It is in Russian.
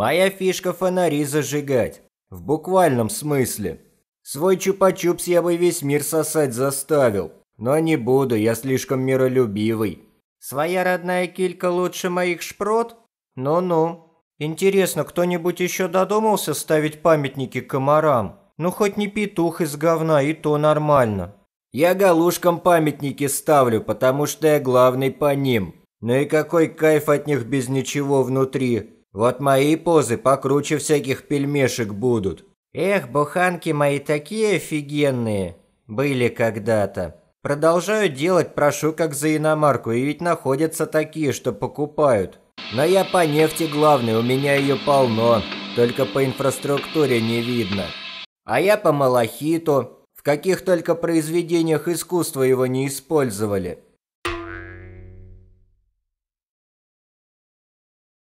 Моя фишка фонари зажигать. В буквальном смысле. Свой чупа-чупс я бы весь мир сосать заставил. Но не буду, я слишком миролюбивый. Своя родная килька лучше моих шпрот? Ну-ну. Интересно, кто-нибудь еще додумался ставить памятники комарам? Ну, хоть не петух из говна, и то нормально. Я галушкам памятники ставлю, потому что я главный по ним. Ну и какой кайф от них без ничего внутри. Вот мои позы покруче всяких пельмешек будут. Эх, буханки мои такие офигенные. Были когда-то. Продолжаю делать, прошу, как за иномарку, и ведь находятся такие, что покупают. Но я по нефти главный, у меня ее полно, только по инфраструктуре не видно. А я по малахиту, в каких только произведениях искусства его не использовали.